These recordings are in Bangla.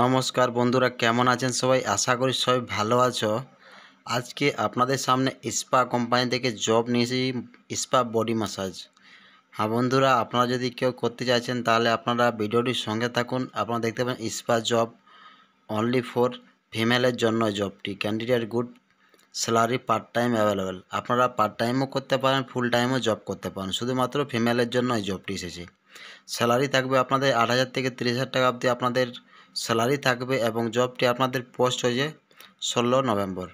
নমস্কার বন্ধুরা কেমন আছেন সবাই আশা করি সবাই ভালো আছো আজকে আপনাদের সামনে স্পা কোম্পানি থেকে জব নিয়েছি স্পা বডি মাসাজ হ্যাঁ বন্ধুরা আপনারা যদি কেউ করতে চাইছেন তাহলে আপনারা ভিডিওটির সঙ্গে থাকুন আপনারা দেখতে পাবেন স্পা জব অনলি ফর ফিমেলের জন্য জবটি candidate good salary part time available আপনারা পার্ট টাইমও করতে পারেন ফুল টাইমও জব করতে পারেন শুধুমাত্র ফিমেলের জন্য জবটি এসেছে স্যালারি থাকবে আপনাদের আট হাজার থেকে তিরিশ হাজার টাকা অবধি আপনাদের স্যালারি থাকবে এবং জবটি আপনাদের পোস্ট হয়েছে ষোলো নভেম্বর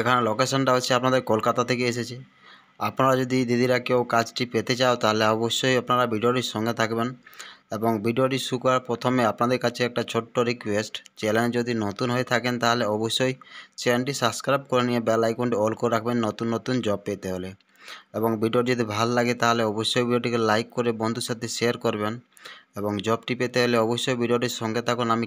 এখানে লোকেশনটা হচ্ছে আপনাদের কলকাতা থেকে এসেছে আপনারা যদি দিদিরা কেউ কাজটি পেতে চাও তাহলে অবশ্যই আপনারা ভিডিওটির সঙ্গে থাকবেন এবং ভিডিওটি শু করার প্রথমে আপনাদের কাছে একটা ছোট্ট রিকোয়েস্ট চ্যানেল যদি নতুন হয়ে থাকেন তাহলে অবশ্যই চ্যানেলটি সাবস্ক্রাইব করে নিয়ে বেল আইকনটি অল করে রাখবেন নতুন নতুন জব পেতে হলে এবং ভিডিও যদি ভাল লাগে তাহলে অবশ্যই ভিডিওটিকে লাইক করে বন্ধুর সাথে শেয়ার করবেন এবং জবটি পেতে হলে অবশ্যই ভিডিওটির সঙ্গে থাকুন আমি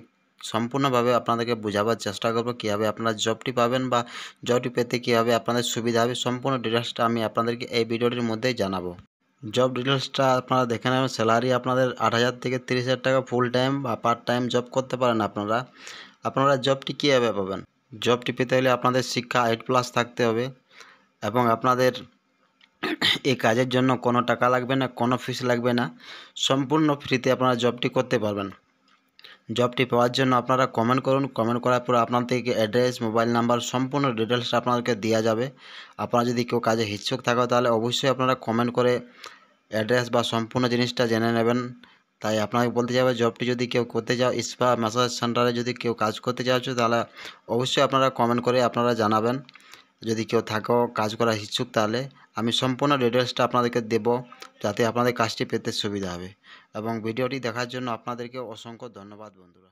সম্পূর্ণভাবে আপনাদেরকে বোঝাবার চেষ্টা করবো কীভাবে আপনারা জবটি পাবেন বা জবটি পেতে কীভাবে আপনাদের সুবিধা হবে সম্পূর্ণ ডিটেলসটা আমি আপনাদেরকে এই ভিডিওটির মধ্যেই জানাবো জব ডিটেলসটা আপনারা দেখে নেবেন স্যালারি আপনাদের আট হাজার থেকে তিরিশ হাজার টাকা ফুল টাইম বা পার্ট টাইম জব করতে পারেন আপনারা আপনারা জবটি কীভাবে পাবেন জবটি পেতে হলে আপনাদের শিক্ষা এইট প্লাস থাকতে হবে এবং আপনাদের এই কাজের জন্য কোনো টাকা লাগবে না কোনো ফিস লাগবে না সম্পূর্ণ ফ্রিতে আপনারা জবটি করতে পারবেন জবটি পাওয়ার জন্য আপনারা কমেন্ট করুন কমেন্ট করার পর আপনার থেকে অ্যাড্রেস মোবাইল নাম্বার সম্পূর্ণ ডিটেলস আপনাদেরকে দেওয়া যাবে আপনারা যদি কেউ কাজে ইচ্ছুক থাকে তাহলে অবশ্যই আপনারা কমেন্ট করে অ্যাড্রেস বা সম্পূর্ণ জিনিসটা জেনে নেবেন তাই আপনাকে বলতে যাবে জবটি যদি কেউ করতে চাও স্পা ম্যাসাজ সেন্টারে যদি কেউ কাজ করতে চাচ্ছ তাহলে অবশ্যই আপনারা কমেন্ট করে আপনারা জানাবেন যদি কেউ থাকো কাজ করার ইচ্ছুক তাহলে আমি সম্পূর্ণ ডিটেলসটা আপনাদেরকে দেব যাতে আপনাদের কাজটি পেতে সুবিধা হবে এবং ভিডিওটি দেখার জন্য আপনাদেরকে অসংখ্য ধন্যবাদ বন্ধুরা